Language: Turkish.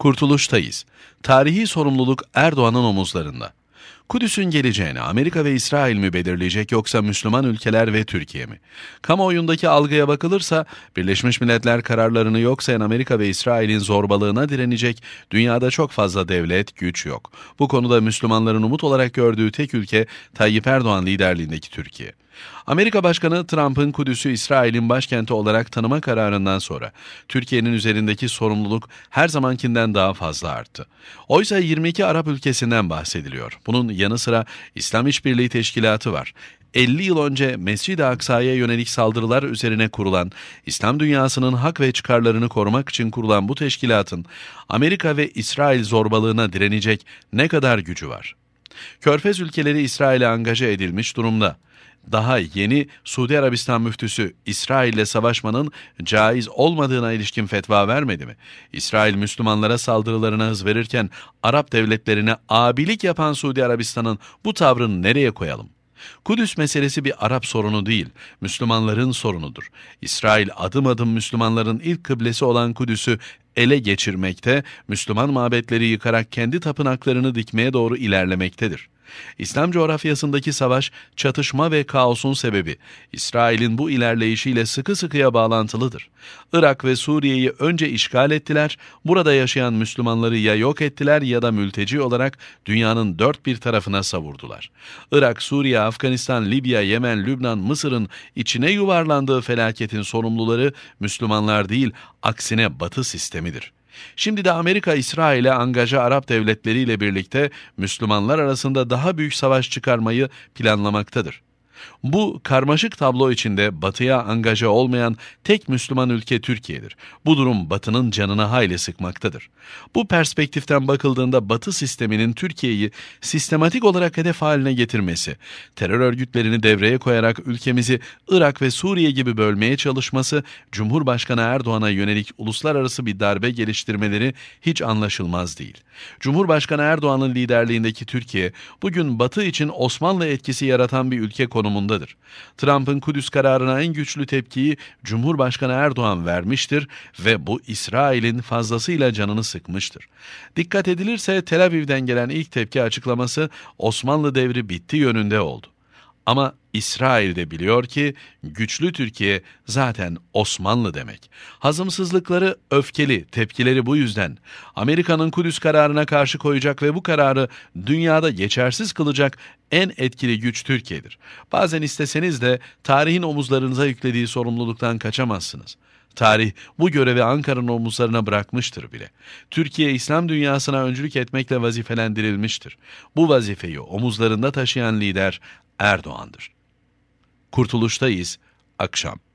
Kurtuluştayız. Tarihi sorumluluk Erdoğan'ın omuzlarında. Kudüs'ün geleceğini Amerika ve İsrail mi belirleyecek yoksa Müslüman ülkeler ve Türkiye mi? Kamuoyundaki algıya bakılırsa Birleşmiş Milletler kararlarını yok sayan Amerika ve İsrail'in zorbalığına direnecek dünyada çok fazla devlet, güç yok. Bu konuda Müslümanların umut olarak gördüğü tek ülke Tayyip Erdoğan liderliğindeki Türkiye. Amerika Başkanı Trump'ın Kudüs'ü İsrail'in başkenti olarak tanıma kararından sonra Türkiye'nin üzerindeki sorumluluk her zamankinden daha fazla arttı. Oysa 22 Arap ülkesinden bahsediliyor. Bunun yanı sıra İslam İşbirliği Teşkilatı var. 50 yıl önce Mescid-i Aksa'ya yönelik saldırılar üzerine kurulan, İslam dünyasının hak ve çıkarlarını korumak için kurulan bu teşkilatın Amerika ve İsrail zorbalığına direnecek ne kadar gücü var? Körfez ülkeleri İsrail'e angaja edilmiş durumda. Daha yeni Suudi Arabistan müftüsü İsrail'le savaşmanın caiz olmadığına ilişkin fetva vermedi mi? İsrail Müslümanlara saldırılarına hız verirken Arap devletlerine abilik yapan Suudi Arabistan'ın bu tavrını nereye koyalım? Kudüs meselesi bir Arap sorunu değil, Müslümanların sorunudur. İsrail adım adım Müslümanların ilk kıblesi olan Kudüs'ü ele geçirmekte, Müslüman mabetleri yıkarak kendi tapınaklarını dikmeye doğru ilerlemektedir. İslam coğrafyasındaki savaş, çatışma ve kaosun sebebi, İsrail'in bu ilerleyişiyle sıkı sıkıya bağlantılıdır. Irak ve Suriye'yi önce işgal ettiler, burada yaşayan Müslümanları ya yok ettiler ya da mülteci olarak dünyanın dört bir tarafına savurdular. Irak, Suriye, Afganistan, Libya, Yemen, Lübnan, Mısır'ın içine yuvarlandığı felaketin sorumluları Müslümanlar değil, aksine Batı sistemidir.'' Şimdi de Amerika İsrail'e angaja Arap devletleriyle birlikte Müslümanlar arasında daha büyük savaş çıkarmayı planlamaktadır. Bu karmaşık tablo içinde batıya angaja olmayan tek Müslüman ülke Türkiye'dir. Bu durum batının canına hayli sıkmaktadır. Bu perspektiften bakıldığında batı sisteminin Türkiye'yi sistematik olarak hedef haline getirmesi, terör örgütlerini devreye koyarak ülkemizi Irak ve Suriye gibi bölmeye çalışması, Cumhurbaşkanı Erdoğan'a yönelik uluslararası bir darbe geliştirmeleri hiç anlaşılmaz değil. Cumhurbaşkanı Erdoğan'ın liderliğindeki Türkiye, bugün batı için Osmanlı etkisi yaratan bir ülke konumunda konumundadır. Trump'ın Kudüs kararına en güçlü tepkiyi Cumhurbaşkanı Erdoğan vermiştir ve bu İsrail'in fazlasıyla canını sıkmıştır. Dikkat edilirse Tel Aviv'den gelen ilk tepki açıklaması Osmanlı devri bitti yönünde oldu. Ama İsrail de biliyor ki güçlü Türkiye zaten Osmanlı demek. Hazımsızlıkları, öfkeli, tepkileri bu yüzden. Amerika'nın Kudüs kararına karşı koyacak ve bu kararı dünyada geçersiz kılacak en etkili güç Türkiye'dir. Bazen isteseniz de tarihin omuzlarınıza yüklediği sorumluluktan kaçamazsınız. Tarih bu görevi Ankara'nın omuzlarına bırakmıştır bile. Türkiye İslam dünyasına öncülük etmekle vazifelendirilmiştir. Bu vazifeyi omuzlarında taşıyan lider Erdoğan'dır. Kurtuluştayız, akşam.